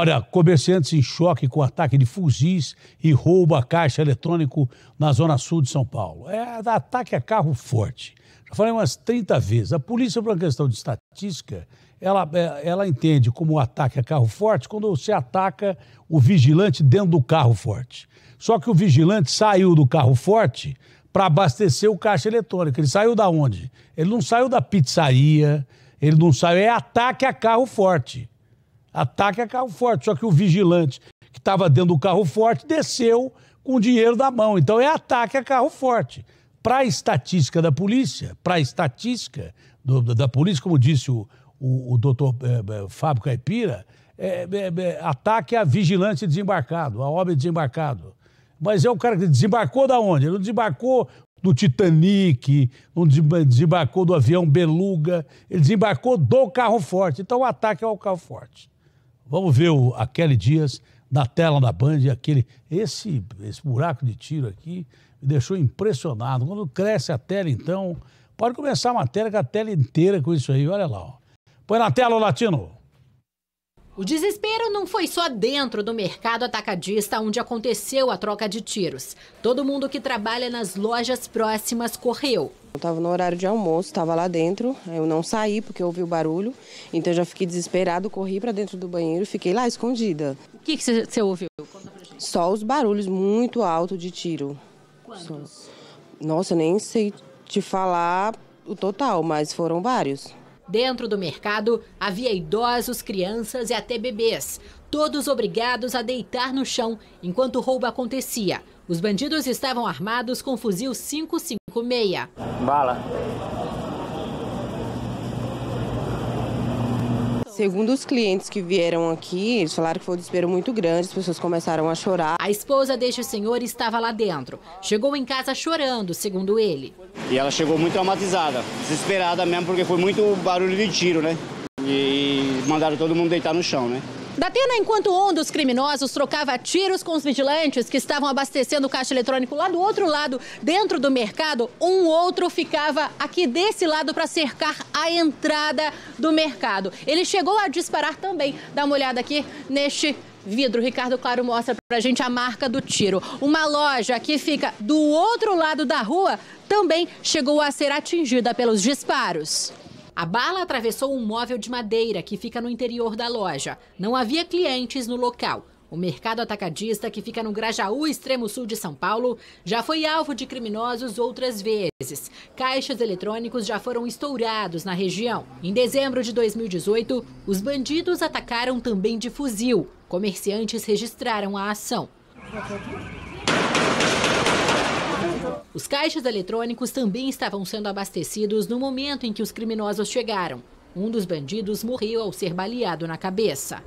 Olha, comerciantes em choque com ataque de fuzis e roubo a caixa eletrônico na zona sul de São Paulo. É ataque a carro forte. Já falei umas 30 vezes. A polícia, por uma questão de estatística, ela, é, ela entende como ataque a carro forte quando você ataca o vigilante dentro do carro forte. Só que o vigilante saiu do carro forte para abastecer o caixa eletrônico. Ele saiu da onde? Ele não saiu da pizzaria, ele não saiu. É ataque a carro forte ataque a carro forte. Só que o vigilante que estava dentro do carro forte desceu com o dinheiro da mão. Então é ataque a carro forte. Para a estatística da polícia, para a estatística do, da, da, polícia, como disse o, o, o doutor é, é, Fábio Caipira, é, é, é ataque a vigilante desembarcado, a obra desembarcado. Mas é o cara que desembarcou da onde? Ele não desembarcou do Titanic, não desembarcou do avião Beluga, ele desembarcou do carro forte. Então, o ataque é ao carro forte. Vamos ver o, a Kelly Dias na tela da Band, aquele, esse, esse buraco de tiro aqui me deixou impressionado. Quando cresce a tela, então, pode começar uma tela com a tela inteira com isso aí, olha lá. Ó. Põe na tela, Latino. O desespero não foi só dentro do mercado atacadista onde aconteceu a troca de tiros. Todo mundo que trabalha nas lojas próximas correu. Eu estava no horário de almoço, estava lá dentro, eu não saí porque ouvi o barulho, então eu já fiquei desesperado, corri para dentro do banheiro, fiquei lá escondida. O que, você ouviu? Só os barulhos muito alto de tiro. Quantos? Nossa, nem sei te falar o total, mas foram vários. Dentro do mercado, havia idosos, crianças e até bebês, todos obrigados a deitar no chão enquanto o roubo acontecia. Os bandidos estavam armados com fuzil 556. Bala. Segundo os clientes que vieram aqui, eles falaram que foi um desespero muito grande, as pessoas começaram a chorar. A esposa deste senhor estava lá dentro. Chegou em casa chorando, segundo ele. E ela chegou muito traumatizada, desesperada mesmo, porque foi muito barulho de tiro, né? E mandaram todo mundo deitar no chão, né? Datena, enquanto um dos criminosos trocava tiros com os vigilantes que estavam abastecendo o caixa eletrônico lá do outro lado, dentro do mercado, um outro ficava aqui desse lado para cercar a entrada do mercado. Ele chegou a disparar também. Dá uma olhada aqui neste vidro. Ricardo Claro mostra a gente a marca do tiro. Uma loja que fica do outro lado da rua também chegou a ser atingida pelos disparos. A bala atravessou um móvel de madeira que fica no interior da loja. Não havia clientes no local. O mercado atacadista, que fica no Grajaú, extremo sul de São Paulo, já foi alvo de criminosos outras vezes. Caixas eletrônicos já foram estourados na região. Em dezembro de 2018, os bandidos atacaram também de fuzil. Comerciantes registraram a ação. Os caixas eletrônicos também estavam sendo abastecidos no momento em que os criminosos chegaram. Um dos bandidos morreu ao ser baleado na cabeça.